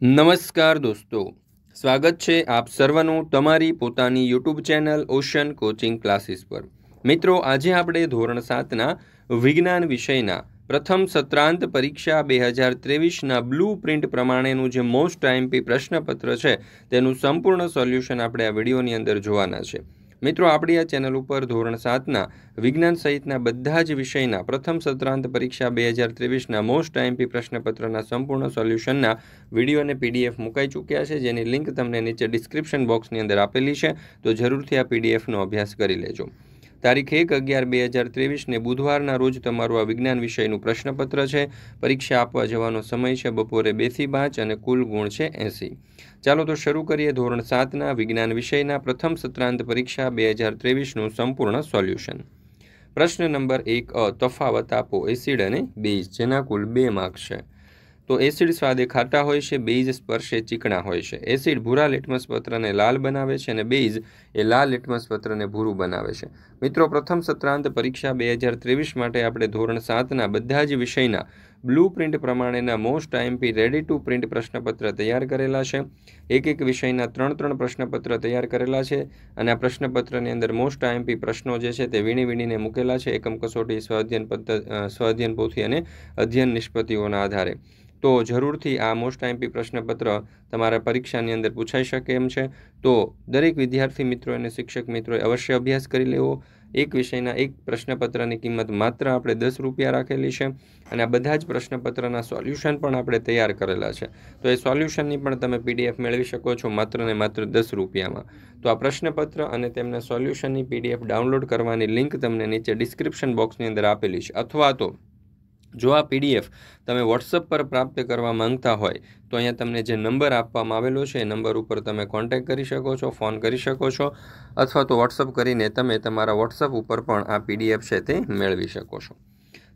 નમસ્કાર દોસ્તો સ્વાગત છે આપ સર્વનું તમારી પોતાની YouTube channel ocean coaching classes પર મિત્રો આજે આપણે ધોરણ સાતના વિજ્ઞાન વિષયના પ્રથમ સત્રાંત પરીક્ષા બે હજાર ત્રેવીસના બ્લુ પ્રિન્ટ પ્રમાણેનું જે મોસ્ટ ટાઈમપી પ્રશ્નપત્ર છે તેનું સંપૂર્ણ સોલ્યુશન આપણે આ વિડીયોની અંદર જોવાના છે મિત્રો આપણી આ ચેનલ ઉપર ધોરણ સાતના વિજ્ઞાન સહિતના બધા જ વિષયના પ્રથમ સત્રાંત પરીક્ષા બે હજાર ત્રેવીસના મોસ્ટ આઈએમપી પ્રશ્નપત્રના સંપૂર્ણ સોલ્યુશનના વિડીયો અને પીડીએફ મુકાઈ ચૂક્યા છે જેની લિંક તમને નીચે ડિસ્ક્રિપ્શન બોક્સની અંદર આપેલી છે તો જરૂરથી આ પીડીએફનો અભ્યાસ કરી લેજો તારીખ એક અગિયાર બે હજાર ત્રેવીસને બુધવારના રોજ તમારું આ વિજ્ઞાન વિષયનું પ્રશ્નપત્ર છે પરીક્ષા આપવા જવાનો સમય છે બપોરે બેથી પાંચ અને કુલ ગુણ છે એંસી ચાલો તો શરૂ કરીએ ધોરણ સાતના વિજ્ઞાન વિષયના પ્રથમ સત્રાંત પરીક્ષા બે હજાર ત્રેવીસનું સંપૂર્ણ સોલ્યુશન પ્રશ્ન નંબર એક અ તફાવત આપો એસિડ અને બેઝ જેના કુલ બે માર્ક્સ છે તો એસિડ સ્વાદે ખાટા હોય છે બેઝ સ્પર્શે ચીકણા હોય છે એસિડ ભૂરા લેટમસ પત્રને લાલ બનાવે છે અને બેઝ એ લાલ લેટમસ પત્રને ભૂરું બનાવે છે મિત્રો પ્રથમ સત્રાંત પરીક્ષા બે હજાર ત્રેવીસ માટે આપણે ધોરણ સાતના બધા જ વિષયના બ્લુ પ્રિન્ટ પ્રમાણેના most IMP ready to print પ્રશ્નપત્ર તૈયાર કરેલા છે એક એક વિષયના ત્રણ ત્રણ પ્રશ્નપત્ર તૈયાર કરેલા છે અને આ પ્રશ્નપત્રની અંદર મોસ્ટ આઈએમપી પ્રશ્નો જે છે તે વીણી વીણીને મૂકેલા છે એકમ કસોટી સ્વાધ્યન પદ્ધતિ સ્વાધ્યન પોથી અને અધ્યયન નિષ્પતિઓના આધારે તો જરૂરથી આ મોસ્ટ આઈમ્પી પ્રશ્નપત્ર તમારા પરીક્ષાની અંદર પૂછાઈ શકે એમ છે તો દરેક વિદ્યાર્થી મિત્રો અને શિક્ષક મિત્રોએ અવશ્ય અભ્યાસ કરી લેવો એક વિષયના એક પ્રશ્નપત્રની કિંમત માત્ર આપણે દસ રૂપિયા રાખેલી છે અને આ બધા જ પ્રશ્નપત્રના સોલ્યુશન પણ આપણે તૈયાર કરેલા છે તો એ સોલ્યુશનની પણ તમે પીડીએફ મેળવી શકો છો માત્ર ને માત્ર દસ રૂપિયામાં તો આ પ્રશ્નપત્ર અને તેમના સોલ્યુશનની પીડીએફ ડાઉનલોડ કરવાની લિંક તમને નીચે ડિસ્ક્રિપ્શન બોક્સની અંદર આપેલી છે અથવા તો જો આ પીડીએફ તમે વોટ્સઅપ પર પ્રાપ્ત કરવા માંગતા હોય તો અહીંયા તમને જે નંબર આપવામાં આવેલો છે એ નંબર ઉપર તમે કોન્ટેક કરી શકો છો ફોન કરી શકો છો અથવા તો વોટ્સઅપ કરીને તમે તમારા વોટ્સઅપ ઉપર પણ આ પીડીએફ છે તે મેળવી શકો છો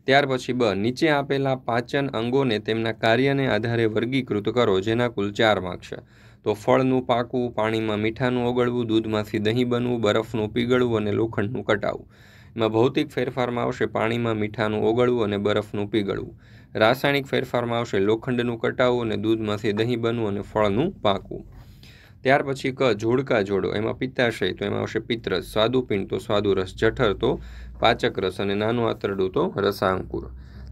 ત્યાર પછી બ નીચે આપેલા પાચન અંગોને તેમના કાર્યને આધારે વર્ગીકૃત કરો જેના કુલ ચાર માર્ક છે તો ફળનું પાકવું પાણીમાં મીઠાનું ઓગળવું દૂધમાંથી દહીં બનવું બરફનું પીગળવું અને લોખંડનું કટાવવું એમાં ભૌતિક ફેરફારમાં આવશે પાણીમાં મીઠાનું ઓગળવું અને બરફનું પીગળવું રાસાયણિક ફેરફારમાં આવશે લોખંડનું કટાવવું અને દૂધમાંથી દહીં બનવું અને ફળનું પાકવું ત્યાર પછી ક જોડકા જોડો એમાં પિત્તાશય તો એમાં આવશે પિત્તરસ સ્વાદુપિંડ તો સ્વાદુરસ જઠર તો પાચક રસ અને નાનું આંતરડું તો રસાંકુર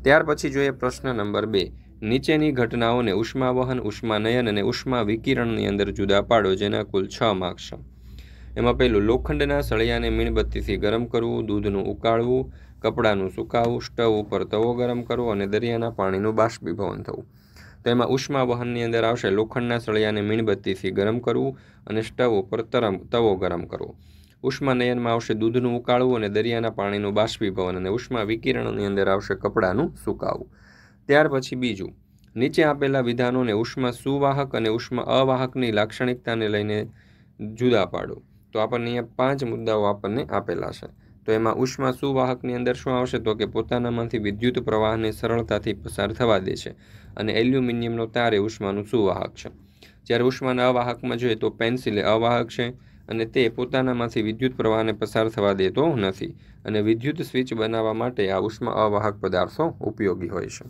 ત્યાર પછી જોઈએ પ્રશ્ન નંબર બે નીચેની ઘટનાઓને ઉષ્માવહન ઉષ્માનયન અને ઉષ્મા વિકિરણની અંદર જુદા પાડો જેના કુલ છ માર્ક્સ એમાં પહેલું લોખંડના સળિયાને મીણબત્તીથી ગરમ કરવું દૂધનું ઉકાળવું કપડાનું સુકાવવું સ્ટવ ઉપર તવો ગરમ કરવો અને દરિયાના પાણીનું બાષ્પીભવન થવું તો એમાં ઉષ્મા વહનની અંદર આવશે લોખંડના સળિયાને મીણબત્તીથી ગરમ કરવું અને સ્ટવ ઉપર તરમ તવો ગરમ કરવો ઉષ્મા નયનમાં આવશે દૂધનું ઉકાળવું અને દરિયાના પાણીનું બાષ્પીભવન અને ઉષ્મા વિકિરણની અંદર આવશે કપડાનું સુકાવવું ત્યાર પછી બીજું નીચે આપેલા વિધાનોને ઉષ્મા સુવાહક અને ઉષ્મા અવાહકની લાક્ષણિકતાને લઈને જુદા પાડો તો આપણને અહીંયા પાંચ મુદ્દાઓ આપણને આપેલા છે તો એમાં ઉષ્મા સુવાહકની અંદર શું આવશે તો કે પોતાનામાંથી વિદ્યુત પ્રવાહને સરળતાથી પસાર થવા દે છે અને એલ્યુમિનિયમનો તાર એ ઉષ્માનું સુવાહક છે જ્યારે ઉષ્માના અવાહકમાં જોઈએ તો પેન્સિલ એ અવાહક છે અને તે પોતાનામાંથી વિદ્યુત પ્રવાહને પસાર થવા દેતો નથી અને વિદ્યુત સ્વિચ બનાવવા માટે આ ઉષ્મા અવાહક પદાર્થો ઉપયોગી હોય છે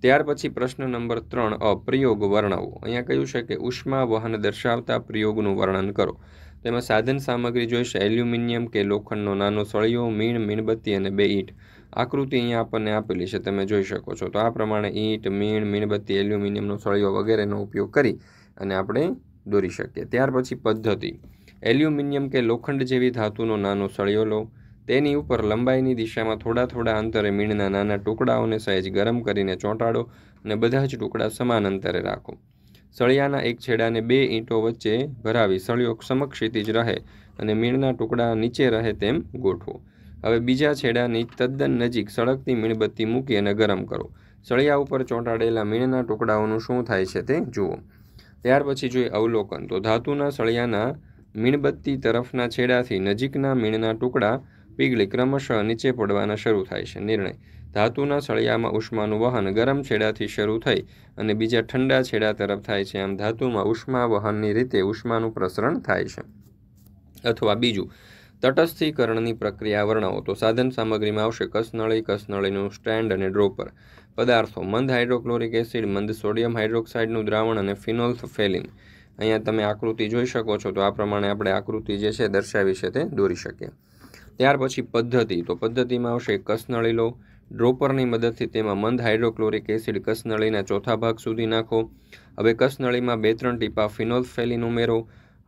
ત્યાર પછી પ્રશ્ન નંબર ત્રણ અપ્રયોગ વર્ણવો અહીંયા કહ્યું છે કે ઉષ્મા વહન દર્શાવતા પ્રયોગનું વર્ણન કરો તેમાં સાધન સામગ્રી જોઈશે એલ્યુમિનિયમ કે લોખંડનો નાનો સળિયો મીણ મીણબત્તી અને બે ઈંટ આકૃતિ અહીંયા આપણને આપેલી છે તમે જોઈ શકો છો તો આ પ્રમાણે ઈંટ મીણ મીણબત્તી એલ્યુમિનિયમનો સળિયો વગેરેનો ઉપયોગ કરી અને આપણે દોરી શકીએ ત્યાર પછી પદ્ધતિ એલ્યુમિનિયમ કે લોખંડ જેવી ધાતુનો નાનો સળિયો લો તેની ઉપર લંબાઈની દિશામાં થોડા થોડા અંતરે મીણના નાના ટુકડાઓને સહેજ ગરમ કરીને ચોંટાડો અને બધા જ ટુકડા સમાન અંતરે રાખો સળિયાના એક છેડાને બે ઈંટો વચ્ચે ભરાવી સળિયો જ રહે અને મીણના ટુકડા નીચે રહે તેમ ગોઠવો હવે બીજા છેડાની તદ્દન નજીક સળગતી મીણબત્તી મૂકી અને ગરમ કરો સળિયા ઉપર ચોંટાડેલા મીણના ટુકડાઓનું શું થાય છે તે જુઓ ત્યાર પછી જોઈએ અવલોકન તો ધાતુના સળિયાના મીણબત્તી તરફના છેડાથી નજીકના મીણના ટુકડા પીગળી ક્રમશઃ નીચે પડવાના શરૂ થાય છે નિર્ણય ધાતુના સળિયામાં ઉષ્માનું વહન ગરમ છેડાથી શરૂ થઈ અને બીજા ઠંડા છેડા તરફ થાય છે આમ ધાતુમાં ઉષ્મા વહનની રીતે ઉષ્માનું પ્રસરણ થાય છે અથવા બીજું તટસ્થીકરણની પ્રક્રિયા વર્ણવો તો સાધન સામગ્રીમાં આવશે કસનળી કસનળીનું સ્ટેન્ડ અને ડ્રોપર પદાર્થો મંદ હાઇડ્રોક્લોરિક એસિડ મંદ સોડિયમ હાઇડ્રોક્સાઇડનું દ્રાવણ અને ફિનોલ્સ ફેલિન અહીંયા તમે આકૃતિ જોઈ શકો છો તો આ પ્રમાણે આપણે આકૃતિ જે છે દર્શાવી છે તે દોરી શકીએ ત્યાર પછી પદ્ધતિ તો પદ્ધતિમાં આવશે કસનળી લો ડ્રોપરની મદદથી તેમાં મંદ હાઇડ્રોક્લોરિક એસિડ કસનળીના ચોથા ભાગ સુધી નાખો હવે કસનળીમાં બે ત્રણ ટીપા ફિનોલ્ફેલિન ઉમેરો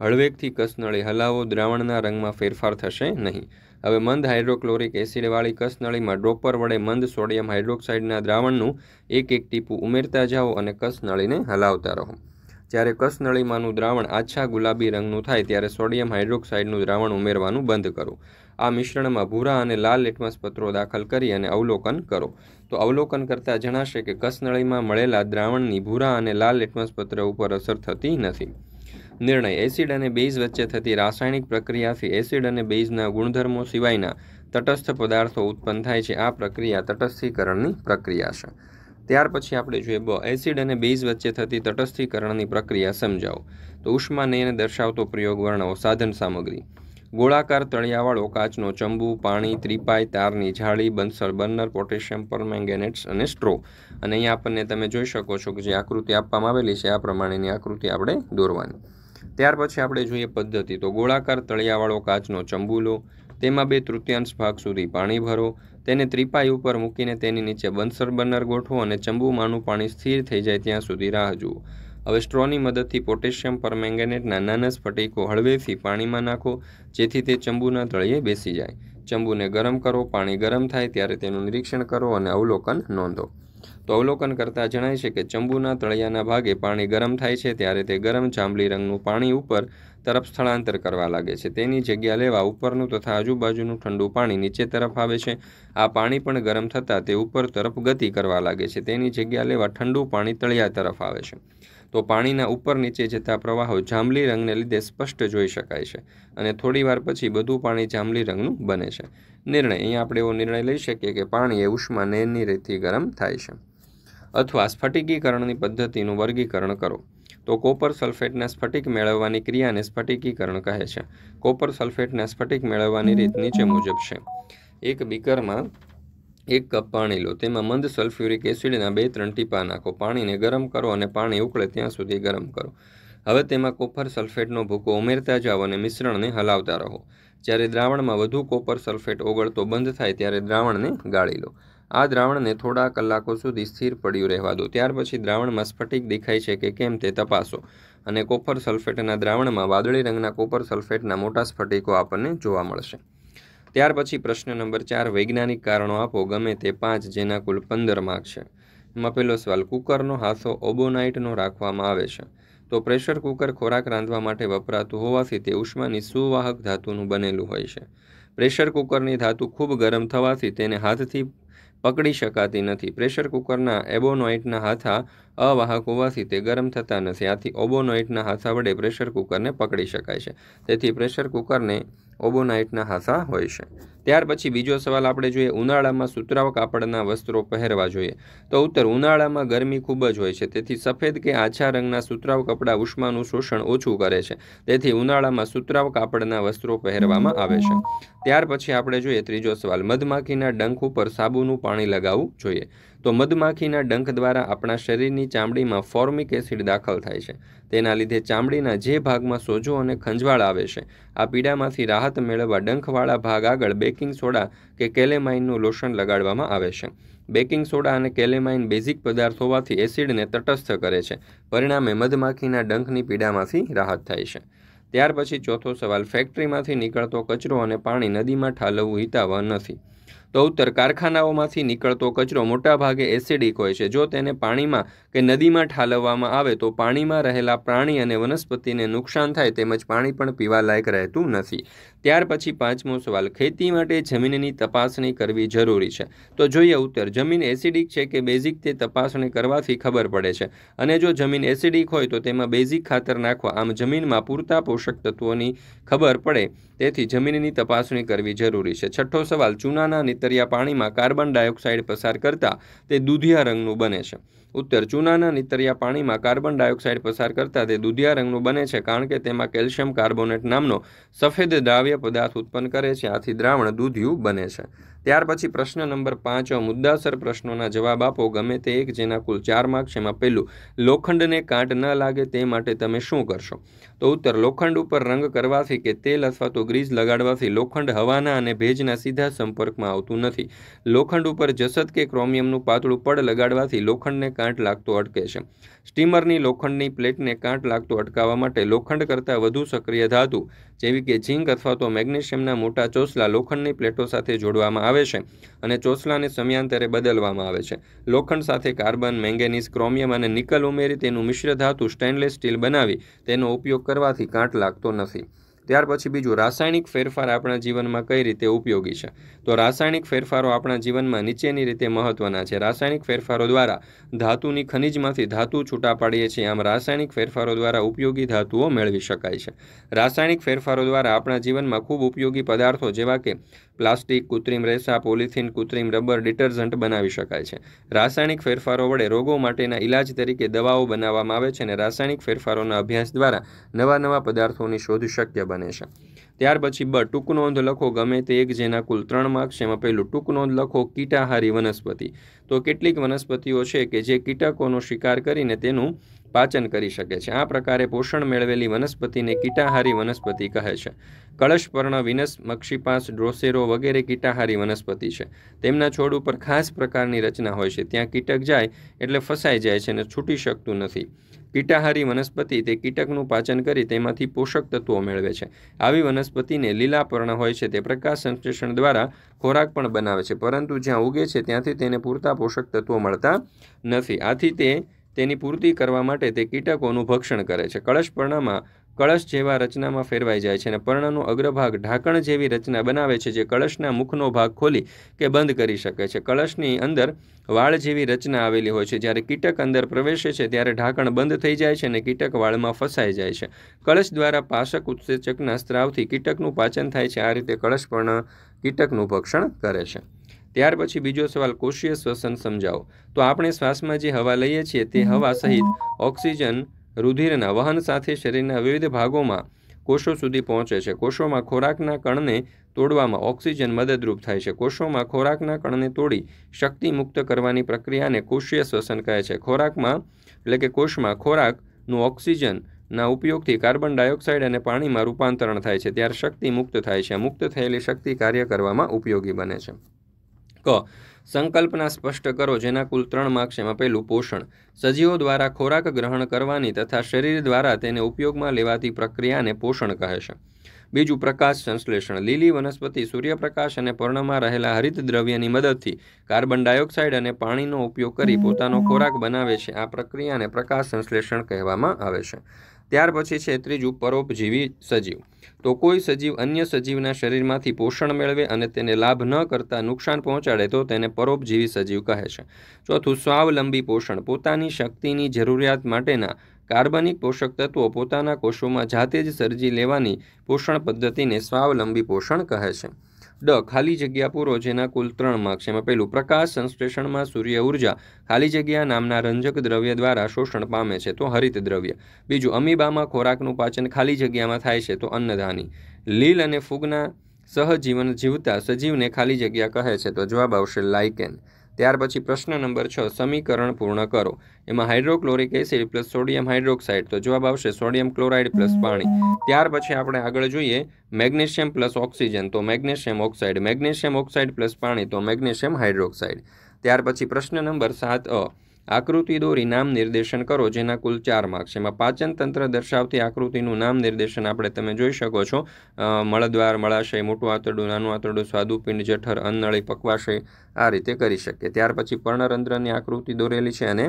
હળવેકથી કસનળી હલાવો દ્રાવણના રંગમાં ફેરફાર થશે નહીં હવે મંદ હાઇડ્રોક્લોરિક એસિડવાળી કસનળીમાં ડ્રોપર વડે મંદ સોડિયમ હાઇડ્રોક્સાઇડના દ્રાવણનું એક એક ટીપું ઉમેરતા જાઓ અને કસનળીને હલાવતા રહો જ્યારે કસનળીમાંનું દ્રાવણ આછા ગુલાબી રંગનું થાય ત્યારે સોડિયમ હાઇડ્રોક્સાઇડનું દ્રાવણ ઉમેરવાનું બંધ કરો આ મિશ્રણમાં ભૂરા અને લાલ લેટમસ પત્રો દાખલ કરી અને અવલોકન કરો તો અવલોકન કરતાં જણાશે કે કસનળીમાં મળેલા દ્રાવણની ભૂરા અને લાલ લેટમસ પત્ર ઉપર અસર થતી નથી નિર્ણય એસિડ અને બેઝ વચ્ચે થતી રાસાયણિક પ્રક્રિયાથી એસિડ અને બેઝના ગુણધર્મો સિવાયના તટસ્થ પદાર્થો ઉત્પન્ન થાય છે આ પ્રક્રિયા તટસ્થીકરણની પ્રક્રિયા છે ત્યાર પછી આપણે જોઈએ બ એસિડ અને બેઝ વચ્ચે થતી તટસ્થીકરણની પ્રક્રિયા સમજાવો તો ઉષ્માને દર્શાવતો પ્રયોગ વર્ણવો સાધન સામગ્રી ગોળાકાર તળિયાવાળો કાચનો ચંબુ પાણી ત્રિપાઈ તારની જાળી બંસર બર્નર પોટેશિયમ પર મેંગેનેટ્સ અને સ્ટ્રો અને અહીંયા આપણને તમે જોઈ શકો છો કે જે આકૃતિ આપવામાં આવેલી છે આ પ્રમાણેની આકૃતિ આપણે દોરવાની ત્યાર પછી આપણે જોઈએ પદ્ધતિ તો ગોળાકાર તળિયાવાળો કાચનો ચંબુ લો તેમાં બે તૃતીયાંશ ભાગ સુધી પાણી ભરો તેને ત્રિપાઈ ઉપર મૂકીને તેની નીચે બંસર બર્નર ગોઠવો અને ચંબુમાંનું પાણી સ્થિર થઈ જાય ત્યાં સુધી રાહ જુઓ હવે સ્ટ્રોની મદદથી પોટેશિયમ પર પરમેંગેનેટના નાના સ્ફટિકો હળવેથી પાણીમાં નાખો જેથી તે ચંબુના તળિયે બેસી જાય ચંબુને ગરમ કરો પાણી ગરમ થાય ત્યારે તેનું નિરીક્ષણ કરો અને અવલોકન નોંધો તો અવલોકન કરતાં જણાય છે કે ચંબુના તળિયાના ભાગે પાણી ગરમ થાય છે ત્યારે તે ગરમ જાંબલી રંગનું પાણી ઉપર તરફ સ્થળાંતર કરવા લાગે છે તેની જગ્યા લેવા ઉપરનું તથા આજુબાજુનું ઠંડુ પાણી નીચે તરફ આવે છે આ પાણી પણ ગરમ થતાં તે ઉપર તરફ ગતિ કરવા લાગે છે તેની જગ્યા લેવા ઠંડુ પાણી તળિયા તરફ આવે છે તો પાણીના ઉપર નીચે જતા પ્રવાહો જાંબલી રંગને લીધે સ્પષ્ટ જોઈ શકાય છે અને થોડીવાર પછી બધું પાણી જાંબલી રંગનું બને છે નિર્ણય અહીંયા આપણે એવો નિર્ણય લઈ શકીએ કે પાણી એ ઉષ્મા ઉષ્માનેરની રીતથી ગરમ થાય છે અથવા સ્ફટિકીકરણની પદ્ધતિનું વર્ગીકરણ કરો તો કોપર સલ્ફેટના સ્ફટિક મેળવવાની ક્રિયાને સ્ફટિકીકરણ કહે છે કોપર સલ્ફેટના સ્ફટિક મેળવવાની રીત નીચે મુજબ છે એક બીકરમાં એક કપ પાણી લો તેમાં મંદ સલ્ફ્યુરિક એસિડના બે ત્રણ ટીપા નાખો પાણીને ગરમ કરો અને પાણી ઉકળે ત્યાં સુધી ગરમ કરો હવે તેમાં કોપર સલ્ફેટનો ભૂકો ઉમેરતા જાઓ અને મિશ્રણને હલાવતા રહો જ્યારે દ્રાવણમાં વધુ કોપર સલ્ફેટ ઓગળતો બંધ થાય ત્યારે દ્રાવણને ગાળી લો આ દ્રાવણને થોડા કલાકો સુધી સ્થિર પડ્યું રહેવા દો ત્યાર પછી દ્રાવણમાં સ્ફટિક દેખાય છે કે કેમ તે તપાસો અને કોપર સલ્ફેટના દ્રાવણમાં વાદળી રંગના કોપર સલ્ફેટના મોટા સ્ફટિકો આપણને જોવા મળશે ત્યાર પછી પ્રશ્ન નંબર ચાર વૈજ્ઞાનિક કારણો આપો ગમે તે પાંચ જેના કુલ પંદર માર્ક છે એમાં પહેલો સવાલ કુકરનો હાથો ઓબોનાઇટનો રાખવામાં આવે છે તો પ્રેશર કુકર ખોરાક રાંધવા માટે વપરાતું હોવાથી તે ઉષ્માની સુવાહક ધાતુનું બનેલું હોય છે પ્રેશર કુકરની ધાતુ ખૂબ ગરમ થવાથી તેને હાથથી પકડી શકાતી નથી પ્રેશર કુકરના એબોનોઇટના હાથા અવાહક હોવાથી તે ગરમ થતા નથી આથી ઓબોનોઇટના હાથા વડે પ્રેશર કુકરને પકડી શકાય છે તેથી પ્રેશર કુકરને ઓબોનાઇટના હાથા હોય છે ત્યાર પછી બીજો સવાલ આપણે જોઈએ ઉનાળામાં સુતરાવ કાપડના વસ્ત્રો પહેરવા જોઈએ તો ઉત્તર ઉનાળામાં ગરમી ખૂબ જ હોય છે તેથી સફેદ કે આછા રંગના સુતરાવ કપડાં ઉષ્માનું શોષણ ઓછું કરે છે તેથી ઉનાળામાં સુતરાવ કાપડના વસ્ત્રો પહેરવામાં આવે છે ત્યાર પછી આપણે જોઈએ ત્રીજો સવાલ મધમાખીના ડંખ ઉપર સાબુનું પાણી લગાવવું જોઈએ તો મધમાખીના ડંખ દ્વારા આપણા શરીરની ચામડીમાં ફોર્મિક એસિડ દાખલ થાય છે તેના લીધે ચામડીના જે ભાગમાં સોજો અને ખંજવાળ આવે છે આ પીડામાંથી રાહત મેળવવા ડંખવાળા ભાગ આગળ બે બેકિંગ સોડા કે કેલેમાઇનનું લોશન લગાડવામાં આવે છે બેકિંગ સોડા અને કેલેમાઇન બેઝિક પદાર્થ હોવાથી એસિડને તટસ્થ કરે છે પરિણામે મધમાખીના ડંખની પીડામાંથી રાહત થાય છે ત્યાર પછી ચોથો સવાલ ફેક્ટરીમાંથી નીકળતો કચરો અને પાણી નદીમાં ઠાલવવું હિતાવહ નથી તો ઉત્તર કારખાનાઓમાંથી નીકળતો કચરો મોટાભાગે એસિડિક હોય છે જો તેને પાણીમાં કે નદીમાં ઠાલવવામાં આવે તો પાણીમાં રહેલા પ્રાણી અને વનસ્પતિને નુકસાન થાય તેમજ પાણી પણ પીવાલાયક રહેતું નથી ત્યાર પછી પાંચમો સવાલ ખેતી માટે જમીનની તપાસણી કરવી જરૂરી છે તો જોઈએ ઉત્તર જમીન એસિડિક છે કે બેઝિક તે તપાસણી કરવાથી ખબર પડે છે અને જો જમીન એસિડિક હોય તો તેમાં બેઝિક ખાતર નાખવા આમ જમીનમાં પૂરતા પોષક તત્વોની ખબર પડે તેથી જમીનની તપાસણી કરવી જરૂરી છે છઠ્ઠો સવાલ ચૂનાના નિતરિયા પાણીમાં કાર્બન ડાયોક્સાઇડ પસાર કરતાં તે દૂધિયા રંગનું બને છે ઉત્તર ચૂનાના નિતરિયા પાણીમાં કાર્બન ડાયોક્સાઇડ પસાર કરતા તે દૂધિયા રંગનું બને છે કારણ કે તેમાં કેલ્શિયમ કાર્બોનેટ નામનો સફેદ દ્રાવ્ય દ્રાવ્ય પદાર્થ ઉત્પન્ન કરે છે આથી દ્રાવણ દૂધિયું બને છે ત્યાર પછી પ્રશ્ન નંબર પાંચ મુદ્દાસર પ્રશ્નોના જવાબ આપો ગમે તે એક જેના કુલ ચાર માર્ક છે એમાં પહેલું લોખંડને કાંટ ન લાગે તે માટે તમે શું કરશો તો ઉત્તર લોખંડ ઉપર રંગ કરવાથી કે તેલ અથવા તો ગ્રીઝ લગાડવાથી લોખંડ હવાના અને ભેજના સીધા સંપર્કમાં આવતું નથી લોખંડ ઉપર જસદ કે ક્રોમિયમનું પાતળું પડ લગાડવાથી લોખંડને કાંટ લાગતો અટકે છે સ્ટીમરની લોખંડની પ્લેટને કાંટ લાગતો અટકાવવા માટે લોખંડ કરતાં વધુ સક્રિય ધાતુ જેવી કે ઝીંક અથવા તો મેગ્નેશિયમના મોટા ચોસલા લોખંડની પ્લેટો સાથે જોડવામાં આવે આવે છે અને ચોસલાને સમયાંતરે બદલવામાં આવે છે લોખંડ સાથે કાર્બન મેંગેનીઝ ક્રોમિયમ અને નિકલ ઉમેરી તેનું મિશ્ર ધાતુ સ્ટેનલેસ સ્ટીલ બનાવી તેનો ઉપયોગ કરવાથી કાંટ લાગતો નથી ત્યાર પછી બીજું રાસાયણિક ફેરફાર આપણા જીવનમાં કઈ રીતે ઉપયોગી છે તો રાસાયણિક ફેરફારો આપણા જીવનમાં નીચેની રીતે મહત્વના છે રાસાયણિક ફેરફારો દ્વારા ધાતુની ખનિજમાંથી ધાતુ છૂટા પાડીએ છીએ આમ રાસાયણિક ફેરફારો દ્વારા ઉપયોગી ધાતુઓ મેળવી શકાય છે રાસાયણિક ફેરફારો દ્વારા આપણા જીવનમાં ખૂબ ઉપયોગી પદાર્થો જેવા કે પ્લાસ્ટિક કૃત્રિમ રેસા પોલિથીન કૃત્રિમ રબર ડિટર્જન્ટ બનાવી શકાય છે રાસાયણિક ફેરફારો વડે રોગો માટેના ઇલાજ તરીકે દવાઓ બનાવવામાં આવે છે અને રાસાયણિક ફેરફારોના અભ્યાસ દ્વારા નવા નવા પદાર્થોની શોધ શક્ય બને બને છે ત્યાર પછી બ ટૂંક નોંધ લખો ગમે તે એક જેના કુલ ત્રણ માર્ક્સ એમાં પહેલું ટૂંક નોંધ લખો કીટાહારી વનસ્પતિ તો કેટલીક વનસ્પતિઓ છે કે જે કીટકોનો શિકાર કરીને તેનું પાચન કરી શકે છે આ પ્રકારે પોષણ મેળવેલી વનસ્પતિને કીટાહારી વનસ્પતિ કહે છે કળશપર્ણ વિનસ મક્ષીપાસ ડ્રોસેરો વગેરે કીટાહારી વનસ્પતિ છે તેમના છોડ ઉપર ખાસ પ્રકારની રચના હોય છે ત્યાં કીટક જાય એટલે ફસાઈ જાય છે અને છૂટી શકતું નથી કીટાહારી વનસ્પતિ તે કીટકનું પાચન કરી તેમાંથી પોષક તત્વો મેળવે છે આવી વનસ્પતિને લીલાપર્ણ હોય છે તે પ્રકાશ સંશ્લેષણ દ્વારા ખોરાક પણ બનાવે છે પરંતુ જ્યાં ઉગે છે ત્યાંથી તેને પૂરતા પોષક તત્વો મળતા નથી આથી તે તેની પૂર્તિ કરવા માટે તે કીટકોનું ભક્ષણ કરે છે કળશપર્ણમાં કળશ જેવા રચનામાં ફેરવાઈ જાય છે અને પર્ણનો અગ્રભાગ ઢાંકણ જેવી રચના બનાવે છે જે કળશના મુખનો ભાગ ખોલી કે બંધ કરી શકે છે કળશની અંદર વાળ જેવી રચના આવેલી હોય છે જ્યારે કીટક અંદર પ્રવેશે છે ત્યારે ઢાંકણ બંધ થઈ જાય છે અને કીટક વાળમાં ફસાઈ જાય છે કળશ દ્વારા પાચક ઉત્સેચકના સ્ત્રાવથી કીટકનું પાચન થાય છે આ રીતે કળશ પણ કીટકનું ભક્ષણ કરે છે ત્યાર પછી બીજો સવાલ કોષીય શ્વસન સમજાવો તો આપણે શ્વાસમાં જે હવા લઈએ છીએ તે હવા સહિત ઓક્સિજન રુધિરના વહન સાથે શરીરના વિવિધ ભાગોમાં કોષો સુધી પહોંચે છે કોષોમાં ખોરાકના કણને તોડવામાં ઓક્સિજન મદદરૂપ થાય છે કોષોમાં ખોરાકના કણને તોડી શક્તિ મુક્ત કરવાની પ્રક્રિયાને કોષીય શ્વસન કહે છે ખોરાકમાં એટલે કે કોષમાં ખોરાકનું ઓક્સિજનના ઉપયોગથી કાર્બન ડાયોક્સાઇડ અને પાણીમાં રૂપાંતરણ થાય છે ત્યારે શક્તિ મુક્ત થાય છે મુક્ત થયેલી શક્તિ કાર્ય કરવામાં ઉપયોગી બને છે ક સંકલ્પના સ્પષ્ટ કરો જેના કુલ ત્રણ માર્ક્સ એમાં પહેલું પોષણ સજીવો દ્વારા ખોરાક ગ્રહણ કરવાની તથા શરીર દ્વારા તેને ઉપયોગમાં લેવાતી પ્રક્રિયાને પોષણ કહે છે બીજું પ્રકાશ સંશ્લેષણ લીલી વનસ્પતિ સૂર્યપ્રકાશ અને પર્ણમાં રહેલા હરિત દ્રવ્યની મદદથી કાર્બન ડાયોક્સાઇડ અને પાણીનો ઉપયોગ કરી પોતાનો ખોરાક બનાવે છે આ પ્રક્રિયાને પ્રકાશ સંશ્લેષણ કહેવામાં આવે છે ત્યાર પછી છે ત્રીજું પરોપજીવી સજીવ તો કોઈ સજીવ અન્ય સજીવના શરીરમાંથી પોષણ મેળવે અને તેને લાભ ન કરતા નુકસાન પહોંચાડે તો તેને પરોપજીવી સજીવ કહે છે ચોથું સ્વાવલંબી પોષણ પોતાની શક્તિની જરૂરિયાત માટેના કાર્બનિક પોષક તત્વો પોતાના કોષોમાં જાતે જ સર્જી લેવાની પોષણ પદ્ધતિને સ્વાવલંબી પોષણ કહે છે ડ ખાલી જગ્યા પૂરો જેના કુલ ત્રણ માર્ક છે એમાં પહેલું પ્રકાશ સંશ્લેષણમાં સૂર્ય ઉર્જા ખાલી જગ્યા નામના રંજક દ્રવ્ય દ્વારા શોષણ પામે છે તો હરિત દ્રવ્ય બીજું અમીબામાં ખોરાકનું પાચન ખાલી જગ્યામાં થાય છે તો અન્નધાની લીલ અને ફૂગના સહજીવન જીવતા સજીવને ખાલી જગ્યા કહે છે તો જવાબ આવશે લાઇકેન ત્યાર પછી પ્રશ્ન નંબર છ સમીકરણ પૂર્ણ કરો એમાં hydrochloric acid plus sodium hydroxide તો જવાબ આવશે સોડિયમ ક્લોરાઇડ પ્લસ પાણી ત્યાર પછી આપણે આગળ જોઈએ મેગ્નેશિયમ પ્લસ ઓક્સિજન તો magnesium oxide magnesium oxide plus પાણી તો મેગ્નેશિયમ હાઇડ્રોક્સાઇડ ત્યાર પછી પ્રશ્ન નંબર સાત અ આકૃતિ દોરી નામ નિર્દેશન કરો જેના કુલ ચાર માર્ક છે એમાં પાચન તંત્ર દર્શાવતી આકૃતિનું નામ નિર્દેશન આપણે તમે જોઈ શકો છો મળદ્વાર મળાશય મોટું આંતરડું નાનું આંતરડું સ્વાદુપિંડ જઠર અન્નળી પકવાશય આ રીતે કરી શકીએ ત્યાર પછી પર્ણરંધ્રની આકૃતિ દોરેલી છે અને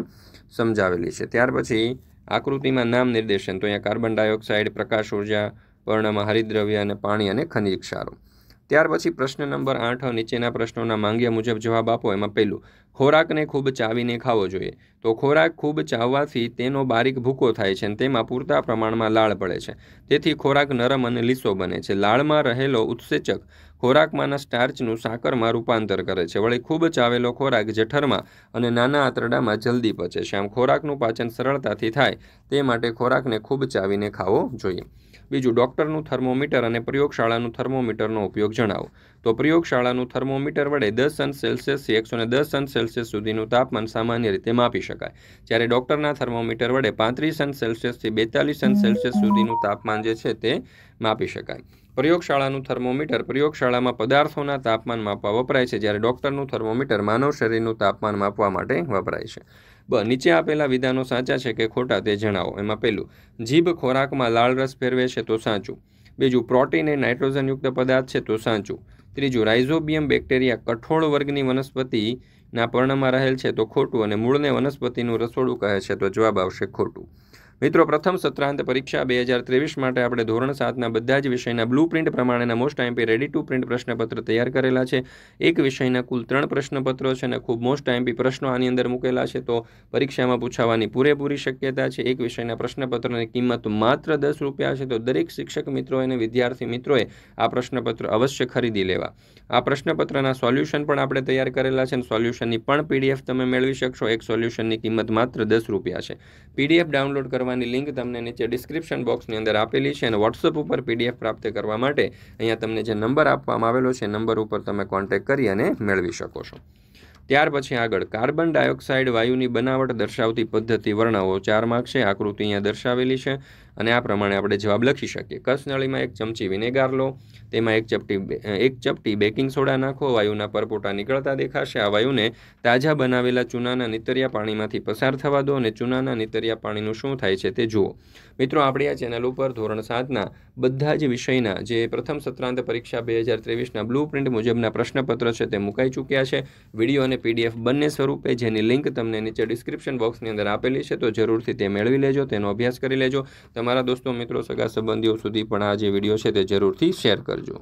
સમજાવેલી છે ત્યાર પછી આકૃતિમાં નામ નિર્દેશન તો અહીંયા કાર્બન ડાયોક્સાઇડ પ્રકાશ ઉર્જા પર્ણમાં હરિદ્રવ્ય અને પાણી અને ખનિજ ક્ષારો ત્યાર પછી પ્રશ્ન નંબર આઠ નીચેના પ્રશ્નોના માંગ્યા મુજબ જવાબ આપો એમાં પહેલું ખોરાકને ખૂબ ચાવીને ખાવો જોઈએ તો ખોરાક ખૂબ ચાવવાથી તેનો બારીક ભૂકો થાય છે અને તેમાં પૂરતા પ્રમાણમાં લાળ પડે છે તેથી ખોરાક નરમ અને લીસો બને છે લાળમાં રહેલો ઉત્સેચક ખોરાકમાંના સ્ટાર્ચનું સાકરમાં રૂપાંતર કરે છે વળી ખૂબ ચાવેલો ખોરાક જઠરમાં અને નાના આંતરડામાં જલ્દી પચે છે આમ ખોરાકનું પાચન સરળતાથી થાય તે માટે ખોરાકને ખૂબ ચાવીને ખાવો જોઈએ બીજું ડૉક્ટરનું થર્મોમીટર અને પ્રયોગશાળાનું થર્મોમીટરનો ઉપયોગ જણાવો તો પ્રયોગશાળાનું થર્મોમીટર વડે દસ અંશ સેલ્સિયસથી એકસો દસ અંશ સેલ્સિયસ સેલ્સિયસ સુધીનું તાપમાન સામાન્ય રીતે માપી શકાય જ્યારે ડૉક્ટરના થર્મોમીટર વડે પાંત્રીસ અંશ સેલ્સિયસથી બેતાલીસ અંશ સેલ્સિયસ સુધીનું તાપમાન જે છે તે માપી શકાય પ્રયોગશાળાનું થર્મોમીટર પ્રયોગશાળામાં પદાર્થોના તાપમાન માપવા વપરાય છે જ્યારે ડૉક્ટરનું થર્મોમીટર માનવ શરીરનું તાપમાન માપવા માટે વપરાય છે બ નીચે આપેલા વિધાનો સાચા છે કે ખોટા તે જણાવો એમાં પહેલું જીભ ખોરાકમાં લાળ રસ ફેરવે છે તો સાચું બીજું પ્રોટીન એ નાઇટ્રોજનયુક્ત પદાર્થ છે તો સાચું ત્રીજું રાઇઝોબિયમ બેક્ટેરિયા કઠોળ વર્ગની વનસ્પતિ ના પર્ણમાં રહેલ છે તો ખોટું અને મૂળને વનસ્પતિનું રસોડું કહે છે તો જવાબ આવશે ખોટું મિત્રો પ્રથમ સત્રાંત પરીક્ષા બે હજાર ત્રેવીસ માટે આપણે ધોરણ સાતના બધા જ વિષયના બ્લુ પ્રિન્ટ પ્રમાણેના most IMP ready to print પ્રશ્નપત્ર તૈયાર કરેલા છે એક વિષયના કુલ ત્રણ પ્રશ્નપત્રો છે અને ખૂબ મોસ્ટ આઈમ્પી પ્રશ્નો આની અંદર મૂકેલા છે તો પરીક્ષામાં પૂછાવાની પૂરેપૂરી શક્યતા છે એક વિષયના પ્રશ્નપત્રની કિંમત માત્ર દસ રૂપિયા છે તો દરેક શિક્ષક મિત્રો અને વિદ્યાર્થી મિત્રોએ આ પ્રશ્નપત્ર અવશ્ય ખરીદી લેવા આ પ્રશ્નપત્રના સોલ્યુશન પણ આપણે તૈયાર કરેલા છે અને સોલ્યુશનની પણ પીડીએફ તમે મેળવી શકશો એક સોલ્યુશનની કિંમત માત્ર દસ રૂપિયા છે પીડીએફ ડાઉનલોડ કરવા કરવાની લિંક તમને નીચે ડિસ્ક્રિપ્શન બોક્સની અંદર આપેલી છે અને વોટ્સઅપ ઉપર પીડીએફ પ્રાપ્ત કરવા માટે અહીંયા તમને જે નંબર આપવામાં આવેલો છે નંબર ઉપર તમે કોન્ટેક્ટ કરી અને મેળવી શકો છો ત્યાર પછી આગળ કાર્બન ડાયોક્સાઇડ વાયુની બનાવટ દર્શાવતી પદ્ધતિ વર્ણવો ચાર માર્ક છે આકૃતિ અહીંયા દર્શાવેલી છે અને આ પ્રમાણે આપણે જવાબ લખી શકીએ કસનળીમાં એક ચમચી વિનેગાર લો તેમાં એક ચપટી એક ચપટી બેકિંગ સોડા નાખો વાયુના પરપોટા નીકળતા દેખાશે આ વાયુને તાજા બનાવેલા ચૂનાના નિતરિયા પાણીમાંથી પસાર થવા દો અને ચૂનાના નિતરિયા પાણીનું શું થાય છે તે જુઓ મિત્રો આપણી આ ચેનલ ઉપર ધોરણ સાતના બધા જ વિષયના જે પ્રથમ સત્રાંત પરીક્ષા બે હજાર ત્રેવીસના બ્લુ પ્રિન્ટ મુજબના પ્રશ્નપત્ર છે તે મુકાઈ ચૂક્યા છે વિડીયો અને પીડીએફ બંને સ્વરૂપે જેની લિંક તમને નીચે ડિસ્ક્રિપ્શન બોક્સની અંદર આપેલી છે તો જરૂરથી તે મેળવી લેજો તેનો અભ્યાસ કરી લેજો તમારા દોસ્તો મિત્રો સગા સંબંધીઓ સુધી પણ આ જે વિડીયો છે તે જરૂરથી શેર કરજો